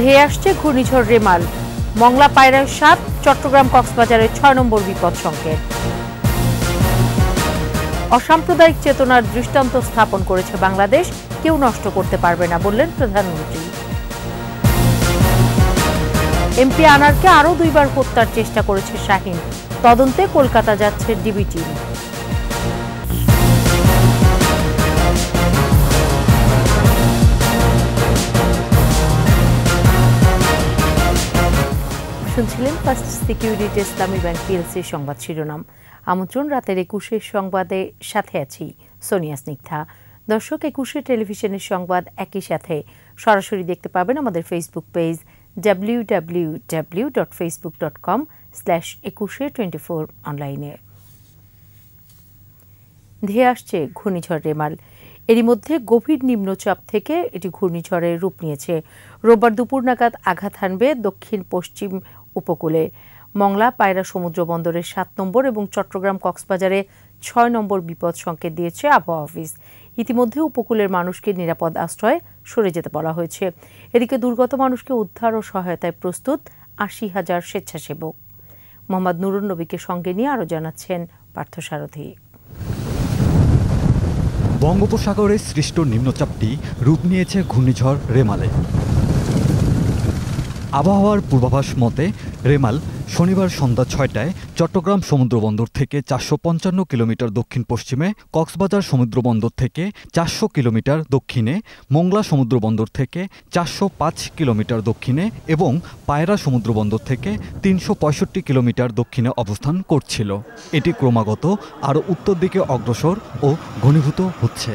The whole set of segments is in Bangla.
ধেয়ে আসছে ঘূর্ণিঝড় রেমাল মংলা পায়রা সাত চট্টগ্রাম কক্সবাজারের ছয় নম্বর বিপদ সংকেত অসাম্প্রদায়িক চেতনার দৃষ্টান্ত স্থাপন করেছে বাংলাদেশ কেউ নষ্ট করতে পারবে না বললেন প্রধানমন্ত্রী এমপি আনারকে আরও দুইবার হত্যার চেষ্টা করেছে শাহিন তদন্তে কলকাতা যাচ্ছে ডিবি টিম শুনছিলেন ফার্স্ট সিকিউরিটি ইসলামী ব্যাংক পিএলসির সংবাদ শিরোনাম আমন্ত্রণ রাতের একুশের সংবাদে সাথে আছি সোনিয়া স্নিগ্ধা দর্শক একুশে টেলিভিশনের সংবাদ একই সাথে সরাসরি দেখতে পাবেন আমাদের Facebook page W W W dot Facebook dot com slash Ekushey twenty four অনলাইনে ধেয়ে আসছে ঘূর্ণিঝড় রেমাল এরই মধ্যে গভীর নিম্নচাপ থেকে এটি ঘূর্ণিঝড়ের রূপ নিয়েছে রোববার দুপুর নাগাদ আঘাত হানবে দক্ষিণ পশ্চিম উপকূলে মংলা পায়রা সমুদ্র বন্দরের সাত নম্বর এবং চট্টগ্রাম কক্সবাজারে ছয় নম্বর বিপদ সংকেত দিয়েছে আবহাওয়া অফিস ইতিমধ্যে উপকূলের মানুষকে নিরাপদ আশ্রয় সরে যেতে বলা হয়েছে এদিকে দুর্গত মানুষকে উদ্ধার ও সহায়তায় প্রস্তুত আশি হাজার স্বেচ্ছাসেবক মোহাম্মদ নুরুন নবীকে সঙ্গে নিয়ে আরও জানাচ্ছেন পার্থসারথী বঙ্গোপসাগরে সৃষ্ট নিম্নচাপটি রূপ নিয়েছে ঘূর্ণিঝড় রেমালে আবহাওয়ার পূর্বাভাস মতে রেমাল শনিবার সন্ধ্যা ছয়টায় চট্টগ্রাম সমুদ্রবন্দর থেকে চারশো পঞ্চান্ন কিলোমিটার দক্ষিণ পশ্চিমে কক্সবাজার সমুদ্রবন্দর থেকে চারশো কিলোমিটার দক্ষিণে মোংলা সমুদ্রবন্দর থেকে চারশো পাঁচ কিলোমিটার দক্ষিণে এবং পায়রা সমুদ্রবন্দর থেকে তিনশো পঁয়ষট্টি কিলোমিটার দক্ষিণে অবস্থান করছিল এটি ক্রমাগত আরও উত্তর দিকে অগ্রসর ও ঘনীভূত হচ্ছে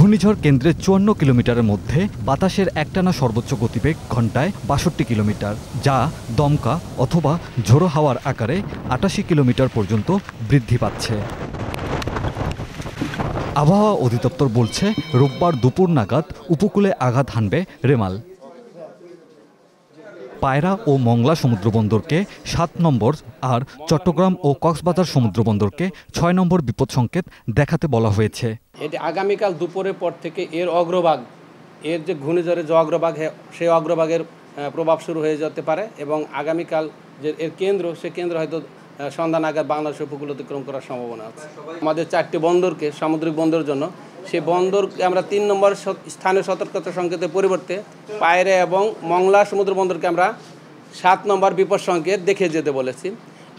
ঘূর্ণিঝড় কেন্দ্রের চুয়ান্ন কিলোমিটারের মধ্যে বাতাসের একটানা সর্বোচ্চ গতিবেগ ঘন্টায় বাষট্টি কিলোমিটার যা দমকা অথবা ঝোড়ো হাওয়ার আকারে আটাশি কিলোমিটার পর্যন্ত বৃদ্ধি পাচ্ছে আবহাওয়া অধিদপ্তর বলছে রোববার দুপুর নাগাদ উপকূলে আঘাত হানবে রেমাল পায়রা ও মংলা সমুদ্রবন্দরকে সাত নম্বর আর চট্টগ্রাম ও কক্সবাজার সমুদ্রবন্দরকে ছয় নম্বর বিপদ সংকেত দেখাতে বলা হয়েছে এটি আগামীকাল দুপুরের পর থেকে এর অগ্রভাগ এর যে ঘূর্ণিঝড়ের যে অগ্রভাগ হ্যাঁ, সেই অগ্রভাগের প্রভাব শুরু হয়ে যেতে পারে এবং আগামীকাল যে এর কেন্দ্র সে কেন্দ্র হয়তো সন্ধ্যা নাগাদ বাংলাদেশ উপকূল অতিক্রম করার সম্ভাবনা আছে আমাদের চারটি বন্দরকে সামুদ্রিক বন্দরের জন্য সে বন্দরকে আমরা তিন নম্বর স্থানীয় সতর্কতা সংকেতের পরিবর্তে পায়রা এবং মংলা সমুদ্র বন্দরকে আমরা সাত নম্বর বিপদ সংকেত দেখে যেতে বলেছি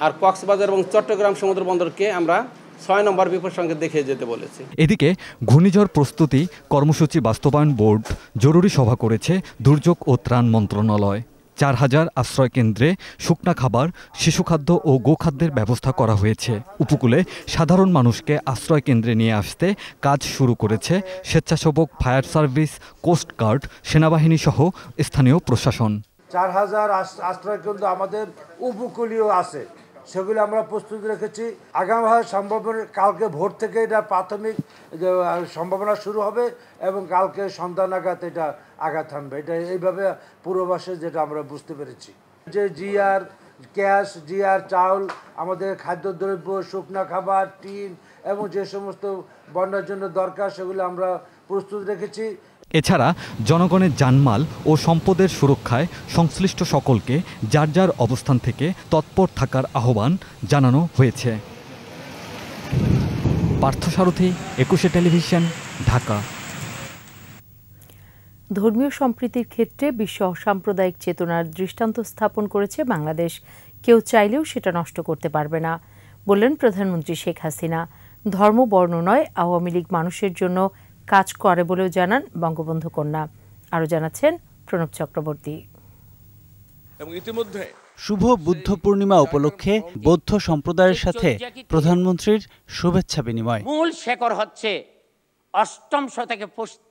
আর কক্সবাজার এবং চট্টগ্রাম সমুদ্র বন্দরকে আমরা ছয় নম্বর বিপদ সংকেত দেখে যেতে বলেছি এদিকে ঘূর্ণিঝড় প্রস্তুতি কর্মসূচি বাস্তবায়ন বোর্ড জরুরি সভা করেছে দুর্যোগ ও ত্রাণ মন্ত্রণালয় চার হাজার আশ্রয়কেন্দ্রে শুকনা খাবার শিশুখাদ্য ও গোখাদ্যের ব্যবস্থা করা হয়েছে উপকূলে সাধারণ মানুষকে আশ্রয়কেন্দ্রে নিয়ে আসতে কাজ শুরু করেছে স্বেচ্ছাসেবক ফায়ার সার্ভিস কোস্টগার্ড সেনাবাহিনী সহ স্থানীয় প্রশাসন চার হাজার আশ্রয় কেন্দ্র আমাদের উপকূলীয় আছে সেগুলো আমরা প্রস্তুত রেখেছি আগামীভাবে সম্ভাবনা কালকে ভোর থেকে এটা প্রাথমিক সম্ভাবনা শুরু হবে এবং কালকে সন্ধ্যা নাগাদ এটা আঘাত হানবে এটা এইভাবে পূর্বাভাসে যেটা আমরা বুঝতে পেরেছি যে জিআর গ্যাস জিআর চাউল আমাদের খাদ্যদ্রব্য শুকনা খাবার টিন এবং যে সমস্ত বন্যার জন্য দরকার সেগুলো আমরা প্রস্তুত রেখেছি এছাড়া জনগণের জানমাল ও সম্পদের সুরক্ষায় সংশ্লিষ্ট সকলকে যার যার অবস্থান থেকে তৎপর থাকার আহ্বান জানানো হয়েছে পার্থসারথি একুশে টেলিভিশন ঢাকা ধর্মীয় সম্প্রীতির ক্ষেত্রে বিশ্ব অসাম্প্রদায়িক চেতনার দৃষ্টান্ত স্থাপন করেছে বাংলাদেশ কেউ চাইলেও সেটা নষ্ট করতে পারবে না বললেন প্রধানমন্ত্রী শেখ হাসিনা ধর্ম বর্ণ নয় আওয়ামী লীগ মানুষের জন্য কাজ করে বলেও জানান বঙ্গবন্ধু কন্যা আরও জানাচ্ছেন প্রণব চক্রবর্তী এবং ইতিমধ্যে শুভ বুদ্ধ পূর্ণিমা উপলক্ষে বৌদ্ধ সম্প্রদায়ের সাথে প্রধানমন্ত্রীর শুভেচ্ছা বিনিময় মূল শেখর হচ্ছে অষ্টম শতকে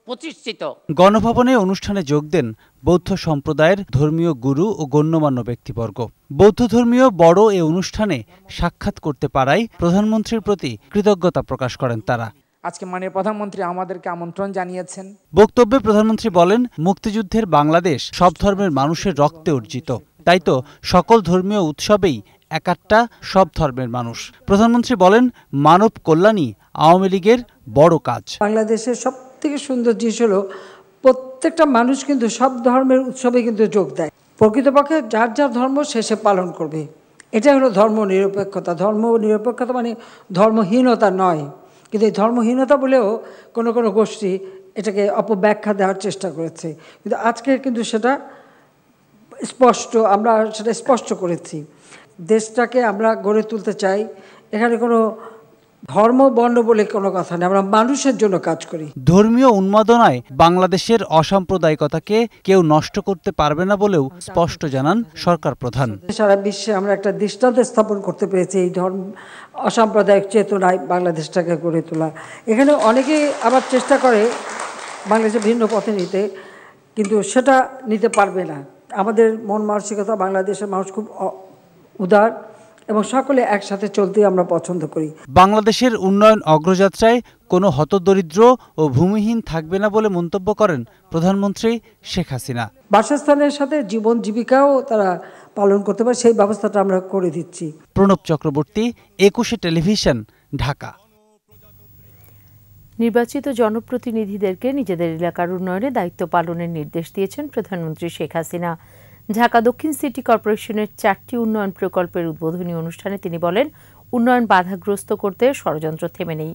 প্রতিষ্ঠিত গণভবনে অনুষ্ঠানে যোগ দেন বৌদ্ধ সম্প্রদায়ের ধর্মীয় গুরু ও গণ্যমান্য ব্যক্তিবর্গ বৌদ্ধ ধর্মীয় বড় এ অনুষ্ঠানে সাক্ষাৎ করতে পারাই প্রধানমন্ত্রীর প্রতি কৃতজ্ঞতা প্রকাশ করেন তারা আজকে মাননীয় প্রধানমন্ত্রী আমাদেরকে আমন্ত্রণ জানিয়েছেন বক্তব্যে প্রধানমন্ত্রী বলেন মুক্তিযুদ্ধের বাংলাদেশ সব ধর্মের মানুষের রক্তে অর্জিত তাই তো সকল ধর্মীয় উৎসবেই একাত্তা সব ধর্মের মানুষ প্রধানমন্ত্রী বলেন মানব কল্যাণই আওয়ামী লীগের বড় কাজ বাংলাদেশের সব থেকে সুন্দর জিনিস হলো প্রত্যেকটা মানুষ কিন্তু সব ধর্মের উৎসবে কিন্তু যোগ দেয় প্রকৃতপক্ষে যার যার ধর্ম শেষে পালন করবে এটাই হলো ধর্ম নিরপেক্ষতা ধর্ম নিরপেক্ষতা মানে ধর্মহীনতা নয় কিন্তু এই ধর্মহীনতা বলেও কোনো কোনো গোষ্ঠী এটাকে অপব্যাখ্যা দেওয়ার চেষ্টা করেছে কিন্তু আজকে কিন্তু সেটা স্পষ্ট আমরা সেটা স্পষ্ট করেছি দেশটাকে আমরা গড়ে তুলতে চাই এখানে কোনো ধর্ম বর্ণ বলে কোনো কথা নেই আমরা মানুষের জন্য কাজ করি ধর্মীয় উন্মাদনায় বাংলাদেশের অসাম্প্রদায়িকতাকে কেউ নষ্ট করতে পারবে না বলেও স্পষ্ট জানান সরকার প্রধান সারা বিশ্বে আমরা একটা দৃষ্টান্ত স্থাপন করতে পেরেছি এই ধর্ম অসাম্প্রদায়িক চেতনায় বাংলাদেশটাকে গড়ে তোলা এখানে অনেকেই আবার চেষ্টা করে বাংলাদেশের ভিন্ন পথে নিতে কিন্তু সেটা নিতে পারবে না আমাদের মন মানসিকতা বাংলাদেশের মানুষ খুব উদার এবং সকলে একসাথে চলতে আমরা পছন্দ করি বাংলাদেশের উন্নয়ন অগ্রযাত্রায় কোনো হতদরিদ্র ও ভূমিহীন থাকবে না বলে মন্তব্য করেন প্রধানমন্ত্রী শেখ হাসিনা বাসস্থানের সাথে জীবন জীবিকাও তারা পালন করতে পারে সেই ব্যবস্থাটা আমরা করে দিচ্ছি প্রণব চক্রবর্তী একুশে টেলিভিশন ঢাকা নির্বাচিত জনপ্রতিনিধিদেরকে নিজেদের এলাকার উন্নয়নে দায়িত্ব পালনের নির্দেশ দিয়েছেন প্রধানমন্ত্রী শেখ হাসিনা ঢাকা দক্ষিণ সিটি কর্পোরেশনের চারটি উন্নয়ন প্রকল্পের উদ্বোধনী অনুষ্ঠানে তিনি বলেন উন্নয়ন বাধাগ্রস্ত করতে ষড়যন্ত্র থেমে নেই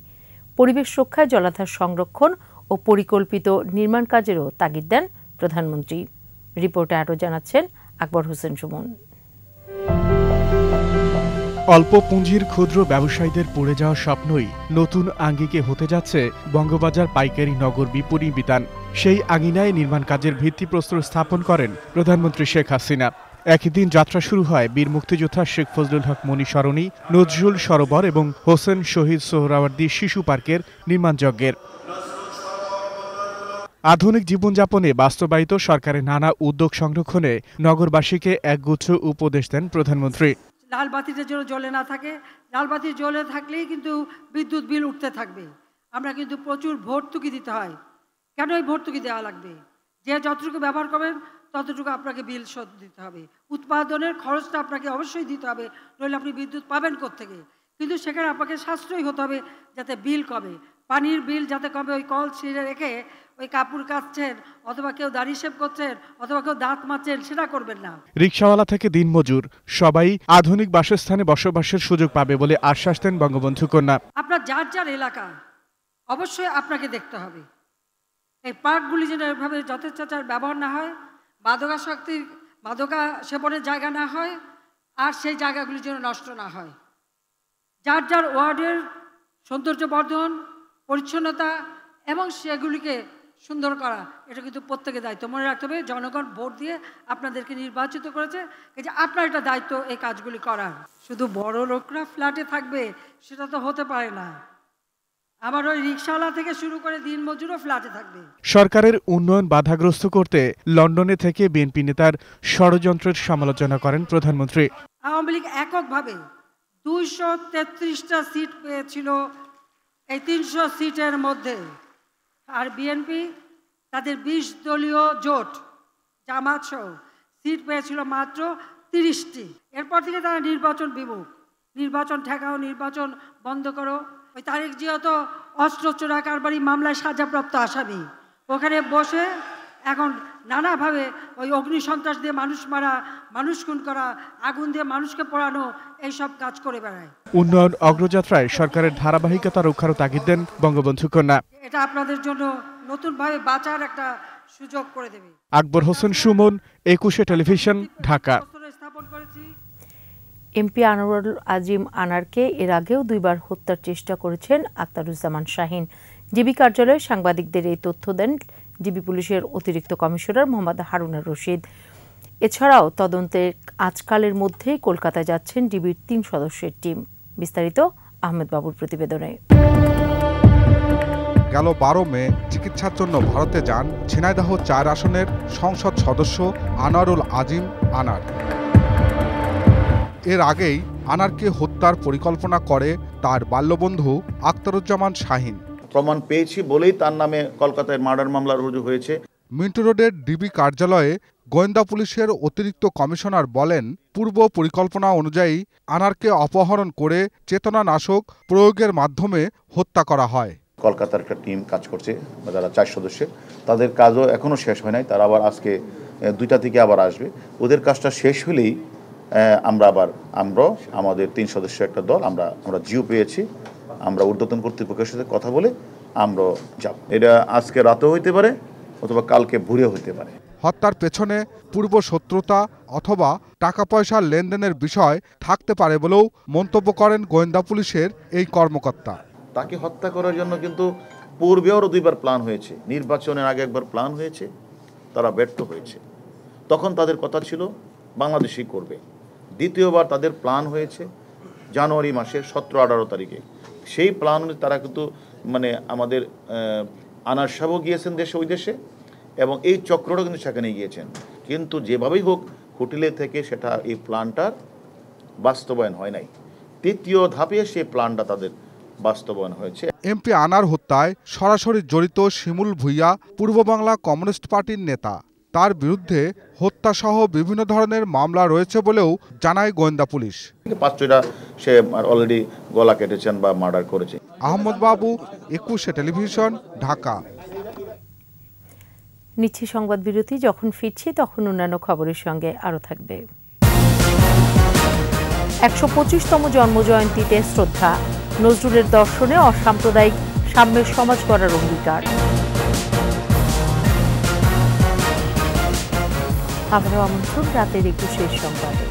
পরিবেশ রক্ষায় জলাধার সংরক্ষণ ও পরিকল্পিত নির্মাণ কাজেরও তাগিদ দেন প্রধানমন্ত্রী রিপোর্টে আরও জানাচ্ছেন আকবর হোসেন সুমন অল্প পুঁজির ক্ষুদ্র ব্যবসায়ীদের পড়ে যাওয়া স্বপ্নই নতুন আঙ্গিকে হতে যাচ্ছে বঙ্গবাজার পাইকারি নগর বিপণী বিতান সেই আঙিনায় নির্মাণ কাজের ভিত্তিপ্রস্তর স্থাপন করেন প্রধানমন্ত্রী শেখ হাসিনা একই দিন যাত্রা শুরু হয় বীর মুক্তিযোদ্ধা শেখ ফজলুল হক মনি সরণি নজরুল সরোবর এবং হোসেন শহীদ সোহরাওয়ার্দী শিশু পার্কের নির্মাণযজ্ঞের আধুনিক জীবনযাপনে বাস্তবায়িত সরকারের নানা উদ্যোগ সংরক্ষণে নগরবাসীকে একগুচ্ছ উপদেশ দেন প্রধানমন্ত্রী লাল বাতিটা যেন জলে না থাকে লাল বাতি জলে থাকলেই কিন্তু বিদ্যুৎ বিল উঠতে থাকবে আমরা কিন্তু প্রচুর ভর্তুকি দিতে হয় কেন এই ভর্তুকি দেওয়া লাগবে যে যতটুকু ব্যবহার করবেন ততটুকু আপনাকে বিল শোধ দিতে হবে উৎপাদনের খরচটা আপনাকে অবশ্যই দিতে হবে নইলে আপনি বিদ্যুৎ পাবেন থেকে। কিন্তু সেখানে আপনাকে সাশ্রয়ী হতে হবে যাতে বিল কমে পানির বিল যাতে কমে ওই কল ছিঁড়ে রেখে ওই কাপড় কাচ্ছেন অথবা কেউ দাড়ি সেব করছেন অথবা কেউ দাঁত মাছেন সেটা করবেন না রিক্সাওয়ালা থেকে দিন মজুর সবাই আধুনিক বাসস্থানে বসবাসের সুযোগ পাবে বলে আশ্বাস দেন বঙ্গবন্ধু কন্যা আপনার যার যার এলাকা অবশ্যই আপনাকে দেখতে হবে এই পার্কগুলি যেন এভাবে যথেচ্ছাচার ব্যবহার না হয় শক্তির মাদকা সেবনের জায়গা না হয় আর সেই জায়গাগুলি যেন নষ্ট না হয় যার যার ওয়ার্ডের সৌন্দর্য বর্ধন পরিচ্ছন্নতা এবং সেগুলিকে সুন্দর করা এটা কিন্তু প্রত্যেকের দায়িত্ব মনে রাখতে হবে জনগণ ভোট দিয়ে আপনাদেরকে নির্বাচিত করেছে যে আপনার এটা দায়িত্ব এই কাজগুলি করার শুধু বড় লোকরা ফ্ল্যাটে থাকবে সেটা তো হতে পারে না আবার ওই রিক্সাওয়ালা থেকে শুরু করে দিনমজুরও ফ্ল্যাটে থাকবে সরকারের উন্নয়ন বাধাগ্রস্ত করতে লন্ডনে থেকে বিএনপি নেতার ষড়যন্ত্রের সমালোচনা করেন প্রধানমন্ত্রী আওয়ামী লীগ এককভাবে দুইশো তেত্রিশটা সিট পেয়েছিল এই তিনশো সিটের মধ্যে আর বিএনপি তাদের বিশ দলীয় জোট জামাত সহ সিট পেয়েছিল মাত্র তিরিশটি এরপর থেকে তারা নির্বাচন বিমুখ নির্বাচন ঠেকাও নির্বাচন বন্ধ করো ওই তারিক জিয়া তো অস্ত্র চোরা কারবারি মামলায় সাজাপ্রাপ্ত আসামি ওখানে বসে এখন নানাভাবে ওই অগ্নি সন্ত্রাস দিয়ে মানুষ মারা মানুষ খুন করা আগুন দিয়ে মানুষকে পড়ানো এইসব কাজ করে বেড়ায় উন্নয়ন অগ্রযাত্রায় সরকারের ধারাবাহিকতা রক্ষার তাগিদ দেন বঙ্গবন্ধু কন্যা এটা আপনাদের জন্য নতুনভাবে বাঁচার একটা সুযোগ করে দেবে আকবর হোসেন সুমন একুশে টেলিভিশন ঢাকা এমপি আনোয়ারুল আজিম আনারকে এর আগেও দুইবার হত্যার চেষ্টা করেছেন আক্তারুজ্জামান শাহিন জিবি কার্যালয়ে সাংবাদিকদের এই তথ্য দেন জিবি পুলিশের অতিরিক্ত কমিশনার মোহাম্মদ হারুনা রশিদ এছাড়াও তদন্তে আজকালের মধ্যেই কলকাতায় যাচ্ছেন ডিবির তিন সদস্যের টিম বিস্তারিত আহমেদ বাবুর প্রতিবেদনে গেল বারো মে চিকিৎসার জন্য ভারতে যান ঝিনাইদহ চার আসনের সংসদ সদস্য আনারুল আজিম আনার এর আগেই আনারকে হত্যার পরিকল্পনা করে তার বাল্যবন্ধু আখতারুজ্জামান শাহিন প্রমাণ পেয়েছি বলেই তার নামে কলকাতায় মার্ডার মামলা রুজু হয়েছে মিন্টু রোডের ডিবি কার্যালয়ে গোয়েন্দা পুলিশের অতিরিক্ত কমিশনার বলেন পূর্ব পরিকল্পনা অনুযায়ী আনারকে অপহরণ করে চেতনানাশক প্রয়োগের মাধ্যমে হত্যা করা হয় কলকাতার একটা টিম কাজ করছে যারা চার সদস্যের তাদের কাজও এখনও শেষ হয় নাই তারা আবার আজকে দুইটা থেকে আবার আসবে ওদের কাজটা শেষ হলেই আমরা আবার আমরা আমাদের তিন সদস্য একটা দল আমরা আমরা জিও পেয়েছি আমরা ঊর্ধ্বতন কর্তৃপক্ষের সাথে কথা বলে আমরা যাব এটা আজকে রাতেও হইতে পারে অথবা কালকে ভোরে হইতে পারে হত্যার পেছনে পূর্ব শত্রুতা অথবা টাকা পয়সার লেনদেনের বিষয় থাকতে পারে বলেও মন্তব্য করেন গোয়েন্দা পুলিশের এই কর্মকর্তা তাকে হত্যা করার জন্য কিন্তু পূর্বে আরও দুইবার প্ল্যান হয়েছে নির্বাচনের আগে একবার প্ল্যান হয়েছে তারা ব্যর্থ হয়েছে তখন তাদের কথা ছিল বাংলাদেশই করবে দ্বিতীয়বার তাদের প্ল্যান হয়েছে জানুয়ারি মাসের সতেরো আঠারো তারিখে সেই প্ল্যান তারা কিন্তু মানে আমাদের আনার সাবও গিয়েছেন দেশে ওই দেশে এবং এই চক্রটা কিন্তু সেখানে গিয়েছেন কিন্তু যেভাবেই হোক হোটেলে থেকে সেটা এই প্ল্যানটার বাস্তবায়ন হয় নাই তৃতীয় ধাপে সেই প্ল্যানটা তাদের বাস্তবায়ন হয়েছে এমপি আনার হত্যায় সরাসরি জড়িত শিমুল ভুইয়া পূর্ববাংলা কমিউনিস্ট পার্টির নেতা তার বিরুদ্ধে হত্যাসহ বিভিন্ন ধরনের মামলা রয়েছে বলেও জানায় গোয়েন্দা পুলিশ পাঁচটা সে অলরেডি গলা কেটেছেন বা মার্ডার করেছে আহমদ বাবু একুশে টেলিভিশন ঢাকা নিচ্ছি সংবাদ বিরতি যখন ফিরছি তখন অন্যান্য খবরের সঙ্গে আরও থাকবে একশো পঁচিশতম জন্মজয়ন্তীতে শ্রদ্ধা নজরুলের দর্শনে অসাম্প্রদায়িক সাম্যের সমাজ করার অঙ্গীকার আবারও আমন্ত্রণ রাতের একটু শেষ সংবাদে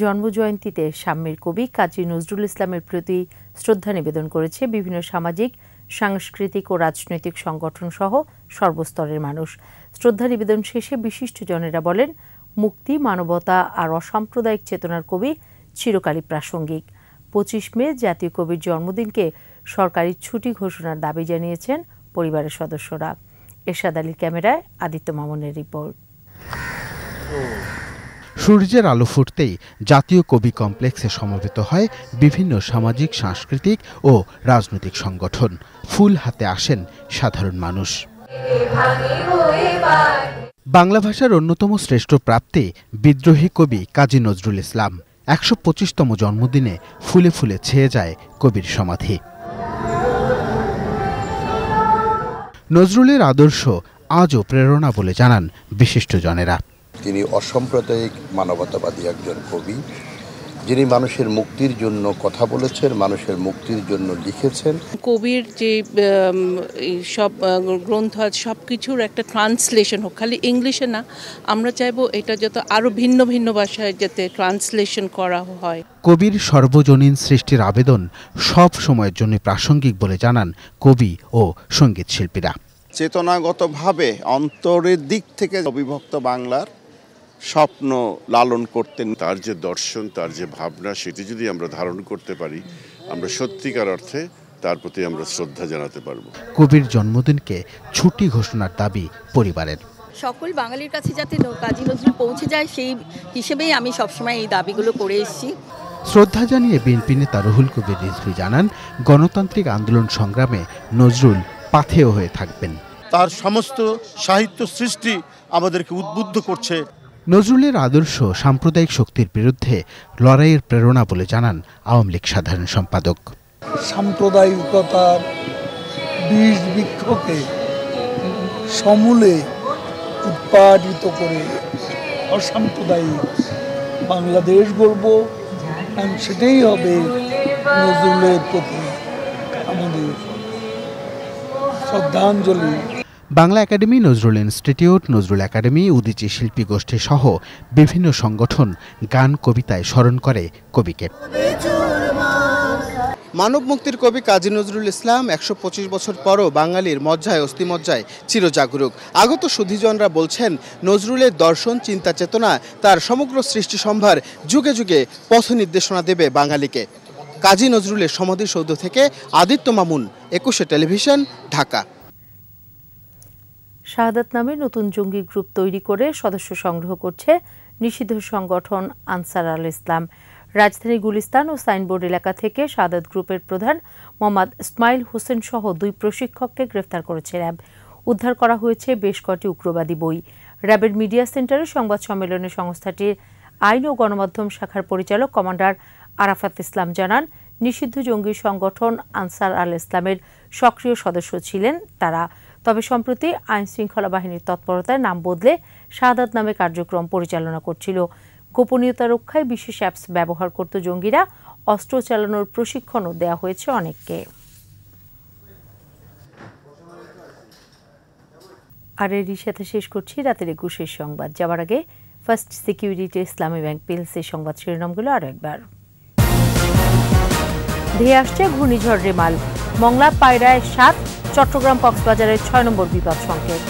জন্মজয়ন্তীতে সাম্যের কবি কাজী নজরুল ইসলামের প্রতি শ্রদ্ধা নিবেদন করেছে বিভিন্ন সামাজিক সাংস্কৃতিক ও রাজনৈতিক সংগঠন সহ সর্বস্তরের মানুষ শ্রদ্ধা নিবেদন শেষে বিশিষ্টজনেরা বলেন মুক্তি মানবতা আর অসাম্প্রদায়িক চেতনার কবি চিরকালই প্রাসঙ্গিক পঁচিশ মে জাতীয় কবির জন্মদিনকে সরকারি ছুটি ঘোষণার দাবি জানিয়েছেন পরিবারের সদস্যরা এরশাদ আলীর ক্যামেরায় আদিত্য মামুনের রিপোর্ট সূর্যের আলো ফুটতেই জাতীয় কবি কমপ্লেক্সে সমবেত হয় বিভিন্ন সামাজিক সাংস্কৃতিক ও রাজনৈতিক সংগঠন ফুল হাতে আসেন সাধারণ মানুষ বাংলা ভাষার অন্যতম শ্রেষ্ঠ প্রাপ্তি বিদ্রোহী কবি কাজী নজরুল ইসলাম একশো পঁচিশতম জন্মদিনে ফুলে ফুলে ছেয়ে যায় কবির সমাধি নজরুলের আদর্শ আজও প্রেরণা বলে জানান বিশিষ্টজনেরা তিনি অসাম্প্রদায়িক মানবতাবাদী একজন কবি যিনি মানুষের মুক্তির জন্য কথা বলেছেন মানুষের মুক্তির জন্য লিখেছেন কবির যে সব গ্রন্থ আছে সব কিছুর একটা ট্রান্সলেশন হোক খালি ইংলিশে না আমরা চাইবো এটা যত আরও ভিন্ন ভিন্ন ভাষায় যাতে ট্রান্সলেশন করা হয় কবির সর্বজনীন সৃষ্টির আবেদন সব সময়ের জন্য প্রাসঙ্গিক বলে জানান কবি ও সঙ্গীত শিল্পীরা চেতনাগতভাবে অন্তরের দিক থেকে অবিভক্ত বাংলার স্বপ্ন লালন করতেন তার যে দর্শন তার যে ভাবনা সেটি যদি আমরা ধারণ করতে পারি আমরা সত্যিকার অর্থে তার প্রতি আমরা শ্রদ্ধা জানাতে পারবো কবির জন্মদিনকে ছুটি ঘোষণার দাবি পরিবারের সকল বাঙালির কাছে যাতে কাজী নজরুল পৌঁছে যায় সেই হিসেবেই আমি সবসময় এই দাবিগুলো করে এসেছি শ্রদ্ধা জানিয়ে বিএনপি নেতা রুহুল কবির রিজভি জানান গণতান্ত্রিক আন্দোলন সংগ্রামে নজরুল পাথেয় হয়ে থাকবেন তার সমস্ত সাহিত্য সৃষ্টি আমাদেরকে উদ্বুদ্ধ করছে নজরুলের আদর্শ সাম্প্রদায়িক শক্তির বিরুদ্ধে লড়াইয়ের প্রেরণা বলে জানান আওয়ামী লীগ সাধারণ সম্পাদক সাম্প্রদায়িকতার বিষ বৃক্ষকে সমূলে উৎপাদিত করে অসাম্প্রদায়িক বাংলাদেশ গর্ব এবং সেটাই হবে নজরুলের প্রতি আমাদের শ্রদ্ধাঞ্জলি Bangla academy Nazrul institute Nazrul academy Udichi শিল্পী গোষ্ঠী সহ বিভিন্ন সংগঠন গান কবিতায় স্মরণ করে কবিকে মানব মুক্তির কবি কাজী নজরুল ইসলাম একশো পঁচিশ বছর পরও বাঙালির মজ্জায় অস্থিমজ্জায় চিরজাগরুক আগত সুধিজনরা বলছেন নজরুলের দর্শন চিন্তা চেতনা তার সমগ্র সৃষ্টি সম্ভার যুগে যুগে পথ নির্দেশনা দেবে বাঙালিকে কাজী নজরুলের সমাধিসৌধ থেকে আদিত্য মামুন একুশে টেলিভিশন ঢাকা শাহাদাত নামে নতুন জঙ্গি গ্রুপ তৈরি করে সদস্য সংগ্রহ করছে নিষিদ্ধ সংগঠন আনসার আল ইসলাম রাজধানী গুলিস্তান ও সাইনবোর্ড এলাকা থেকে শাহাদাত গ্রুপের প্রধান মোহাম্মদ ইসমাইল হোসেন সহ দুই প্রশিক্ষককে গ্রেফতার করেছে র্যাব উদ্ধার করা হয়েছে বেশ কটি উগ্রবাদী বই র্যাবের মিডিয়া সেন্টারে সংবাদ সম্মেলনে সংস্থাটির আইন ও গণমাধ্যম শাখার পরিচালক কমান্ডার আরাফাত ইসলাম জানান নিষিদ্ধ জঙ্গি সংগঠন আনসার আল ইসলামের সক্রিয় সদস্য ছিলেন তারা তবে সম্প্রতি আইন শৃঙ্খলা বাহিনীর তৎপরতায় নাম বদলে শাহাদাত নামে কার্যক্রম পরিচালনা করছিল গোপনীয়তা রক্ষায় বিশেষ অ্যাপস ব্যবহার করত জঙ্গিরা অস্ত্র চালানোর প্রশিক্ষণও দেওয়া হয়েছে অনেককে আর এরই সাথে শেষ করছি রাতের একুশের সংবাদ যাওয়ার আগে ফার্স্ট সিকিউরিটি ইসলামী ব্যাংক পেলসের সংবাদ শিরোনামগুলো আরও একবার ধেয়ে আসছে ঘূর্ণিঝড় রেমাল মংলা পায়রায় সাত চট্টগ্রাম কক্সবাজারের ছয় নম্বর বিপদ সংকেত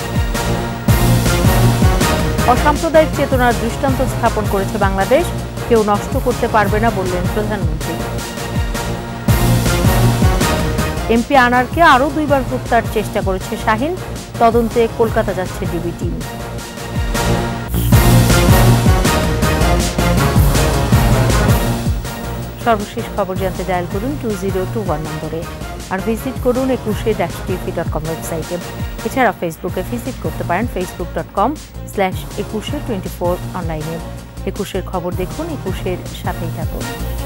অসাম্প্রদায়িক চেতনার দৃষ্টান্ত স্থাপন করেছে বাংলাদেশ কেউ নষ্ট করতে পারবে না বললেন প্রধানমন্ত্রী এমপি আনারকে আরও দুইবার হত্যার চেষ্টা করেছে শাহিন তদন্তে কলকাতা যাচ্ছে ডিবি টিম সর্বশেষ খবর জানতে ডায়াল করুন টু জিরো টু ওয়ান নম্বরে আর ভিজিট করুন একুশে ড্যাশ টিভি ডট কম ওয়েবসাইটে এছাড়া ফেসবুকে ভিজিট করতে পারেন Facebook dot com slash Ekushey twenty four অনলাইনে একুশের খবর দেখুন একুশের সাথেই থাকুন